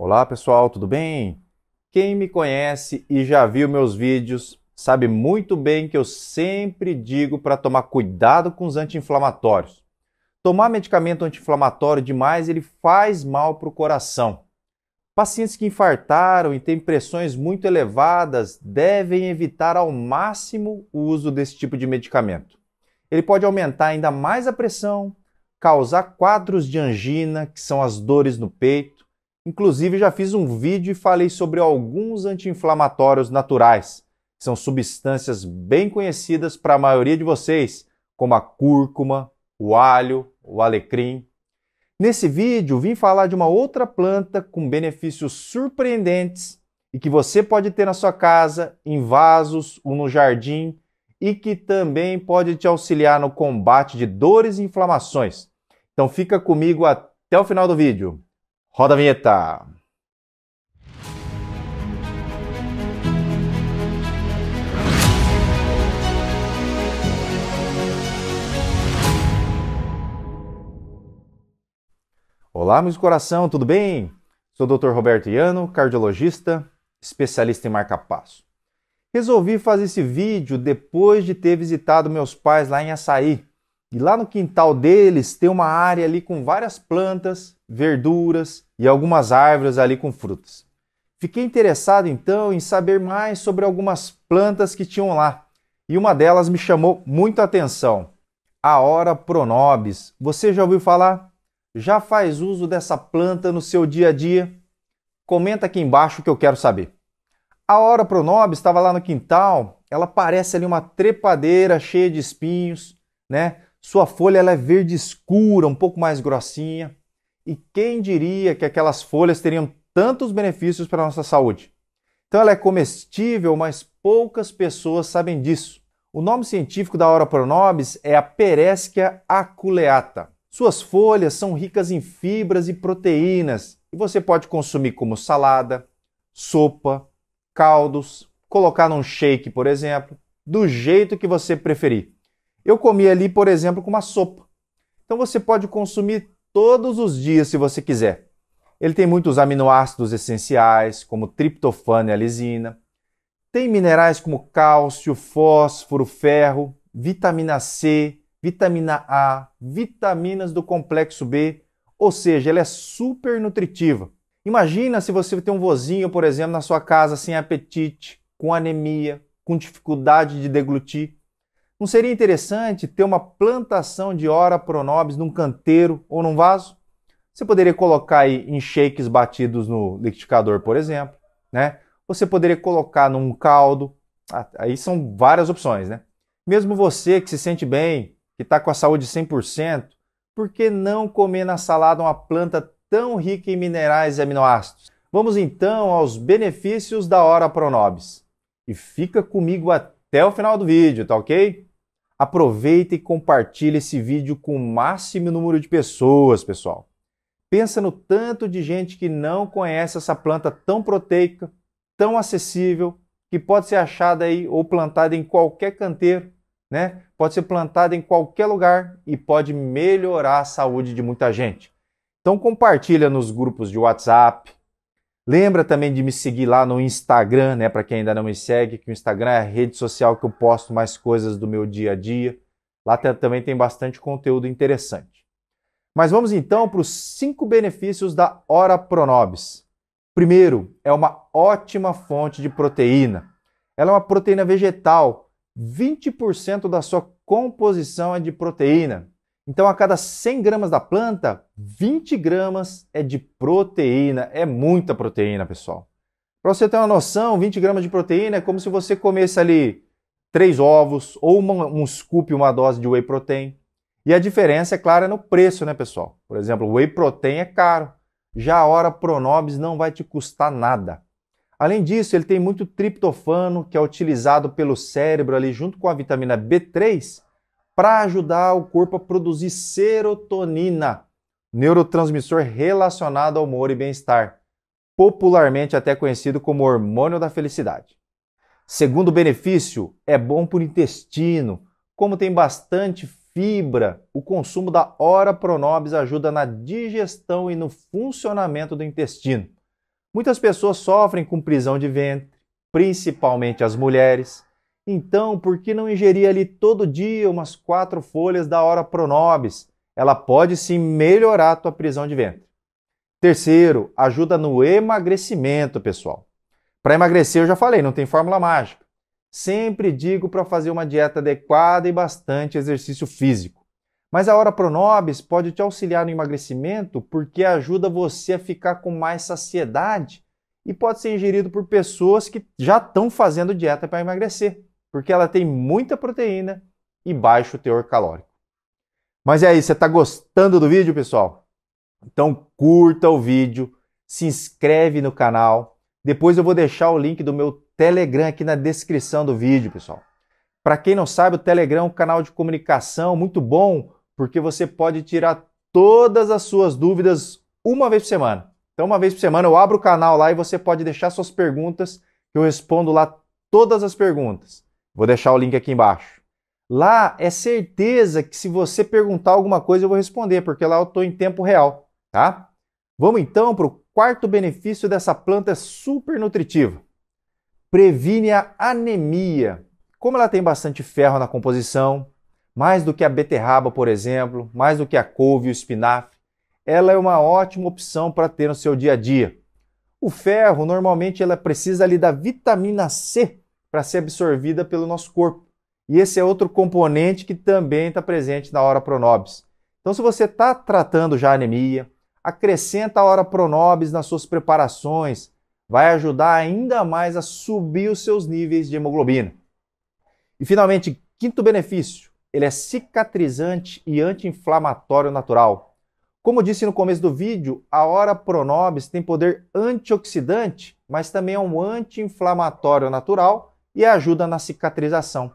Olá pessoal, tudo bem? Quem me conhece e já viu meus vídeos sabe muito bem que eu sempre digo para tomar cuidado com os anti-inflamatórios. Tomar medicamento anti-inflamatório demais ele faz mal para o coração. Pacientes que infartaram e têm pressões muito elevadas devem evitar ao máximo o uso desse tipo de medicamento. Ele pode aumentar ainda mais a pressão, causar quadros de angina, que são as dores no peito, Inclusive, já fiz um vídeo e falei sobre alguns anti-inflamatórios naturais, são substâncias bem conhecidas para a maioria de vocês, como a cúrcuma, o alho, o alecrim. Nesse vídeo, vim falar de uma outra planta com benefícios surpreendentes e que você pode ter na sua casa, em vasos ou no jardim, e que também pode te auxiliar no combate de dores e inflamações. Então fica comigo até o final do vídeo. Roda a vinheta! Olá, meus coração, tudo bem? Sou o Dr. Roberto Iano, cardiologista, especialista em marca-passo. Resolvi fazer esse vídeo depois de ter visitado meus pais lá em Açaí, e lá no quintal deles tem uma área ali com várias plantas, verduras e algumas árvores ali com frutas. Fiquei interessado então em saber mais sobre algumas plantas que tinham lá, e uma delas me chamou muito a atenção. A hora pronobis. Você já ouviu falar? Já faz uso dessa planta no seu dia a dia? Comenta aqui embaixo que eu quero saber. A hora pronobis estava lá no quintal, ela parece ali uma trepadeira cheia de espinhos, né? Sua folha ela é verde escura, um pouco mais grossinha. E quem diria que aquelas folhas teriam tantos benefícios para a nossa saúde? Então ela é comestível, mas poucas pessoas sabem disso. O nome científico da Pronobis é a Peresquia aculeata. Suas folhas são ricas em fibras e proteínas e você pode consumir como salada, sopa, caldos, colocar num shake, por exemplo, do jeito que você preferir. Eu comi ali, por exemplo, com uma sopa. Então você pode consumir todos os dias se você quiser. Ele tem muitos aminoácidos essenciais, como triptofano e alisina. Tem minerais como cálcio, fósforo, ferro, vitamina C, vitamina A, vitaminas do complexo B, ou seja, ela é super nutritiva. Imagina se você tem um vozinho, por exemplo, na sua casa sem apetite, com anemia, com dificuldade de deglutir. Não seria interessante ter uma plantação de ora pronobis num canteiro ou num vaso? Você poderia colocar aí em shakes batidos no liquidificador, por exemplo, né? Você poderia colocar num caldo. Ah, aí são várias opções, né? Mesmo você que se sente bem, que está com a saúde 100%, por que não comer na salada uma planta tão rica em minerais e aminoácidos? Vamos então aos benefícios da ora Pronobis. E fica comigo até o final do vídeo, tá ok? Aproveita e compartilha esse vídeo com o máximo número de pessoas, pessoal. Pensa no tanto de gente que não conhece essa planta tão proteica, tão acessível, que pode ser achada aí ou plantada em qualquer canteiro, né? Pode ser plantada em qualquer lugar e pode melhorar a saúde de muita gente. Então compartilha nos grupos de WhatsApp, Lembra também de me seguir lá no Instagram, né? Para quem ainda não me segue, que o Instagram é a rede social que eu posto mais coisas do meu dia a dia. Lá também tem bastante conteúdo interessante. Mas vamos então para os cinco benefícios da Hora Pronobis. Primeiro, é uma ótima fonte de proteína. Ela é uma proteína vegetal. 20% da sua composição é de proteína. Então, a cada 100 gramas da planta, 20 gramas é de proteína. É muita proteína, pessoal. Para você ter uma noção, 20 gramas de proteína é como se você comesse ali três ovos ou uma, um scoop, uma dose de whey protein. E a diferença, é clara é no preço, né, pessoal? Por exemplo, whey protein é caro. Já a hora Pronobis não vai te custar nada. Além disso, ele tem muito triptofano, que é utilizado pelo cérebro ali junto com a vitamina B3 para ajudar o corpo a produzir serotonina, neurotransmissor relacionado ao humor e bem-estar, popularmente até conhecido como hormônio da felicidade. Segundo benefício, é bom para o intestino, como tem bastante fibra, o consumo da hora pronobis ajuda na digestão e no funcionamento do intestino. Muitas pessoas sofrem com prisão de ventre, principalmente as mulheres. Então, por que não ingerir ali todo dia umas quatro folhas da hora Pronobis? Ela pode sim melhorar a tua prisão de ventre. Terceiro, ajuda no emagrecimento, pessoal. Para emagrecer, eu já falei, não tem fórmula mágica. Sempre digo para fazer uma dieta adequada e bastante exercício físico. Mas a hora Pronobis pode te auxiliar no emagrecimento porque ajuda você a ficar com mais saciedade e pode ser ingerido por pessoas que já estão fazendo dieta para emagrecer porque ela tem muita proteína e baixo teor calórico. Mas é isso, você está gostando do vídeo, pessoal? Então curta o vídeo, se inscreve no canal. Depois eu vou deixar o link do meu Telegram aqui na descrição do vídeo, pessoal. Para quem não sabe, o Telegram é um canal de comunicação muito bom, porque você pode tirar todas as suas dúvidas uma vez por semana. Então, uma vez por semana eu abro o canal lá e você pode deixar suas perguntas, que eu respondo lá todas as perguntas. Vou deixar o link aqui embaixo. Lá é certeza que se você perguntar alguma coisa eu vou responder, porque lá eu estou em tempo real, tá? Vamos então para o quarto benefício dessa planta super nutritiva. Previne a anemia. Como ela tem bastante ferro na composição, mais do que a beterraba, por exemplo, mais do que a couve e o espinafre, ela é uma ótima opção para ter no seu dia a dia. O ferro, normalmente, ela precisa ali da vitamina C para ser absorvida pelo nosso corpo. E esse é outro componente que também está presente na hora Pronobis. Então, se você está tratando já anemia, acrescenta a hora Pronobis nas suas preparações, vai ajudar ainda mais a subir os seus níveis de hemoglobina. E finalmente, quinto benefício, ele é cicatrizante e anti-inflamatório natural. Como disse no começo do vídeo, a hora Pronobis tem poder antioxidante, mas também é um anti-inflamatório natural e ajuda na cicatrização.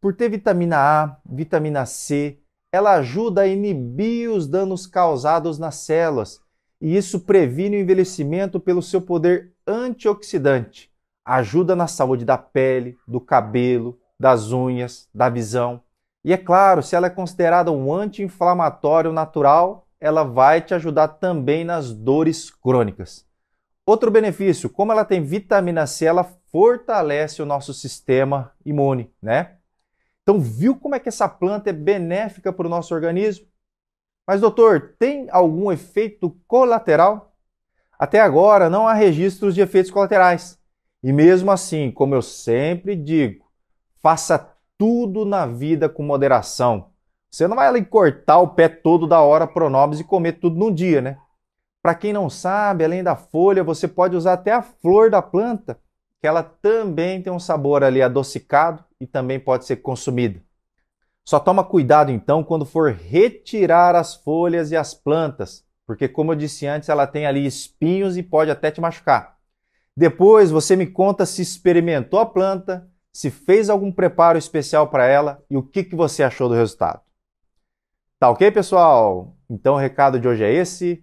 Por ter vitamina A, vitamina C, ela ajuda a inibir os danos causados nas células e isso previne o envelhecimento pelo seu poder antioxidante. Ajuda na saúde da pele, do cabelo, das unhas, da visão. E é claro, se ela é considerada um anti-inflamatório natural, ela vai te ajudar também nas dores crônicas. Outro benefício, como ela tem vitamina C, ela fortalece o nosso sistema imune, né? Então, viu como é que essa planta é benéfica para o nosso organismo? Mas, doutor, tem algum efeito colateral? Até agora não há registros de efeitos colaterais. E mesmo assim, como eu sempre digo, faça tudo na vida com moderação. Você não vai ali cortar o pé todo da hora pronobis e comer tudo num dia, né? Para quem não sabe, além da folha, você pode usar até a flor da planta, que ela também tem um sabor ali adocicado e também pode ser consumida. Só toma cuidado então quando for retirar as folhas e as plantas, porque como eu disse antes, ela tem ali espinhos e pode até te machucar. Depois você me conta se experimentou a planta, se fez algum preparo especial para ela e o que, que você achou do resultado. Tá ok, pessoal? Então o recado de hoje é esse.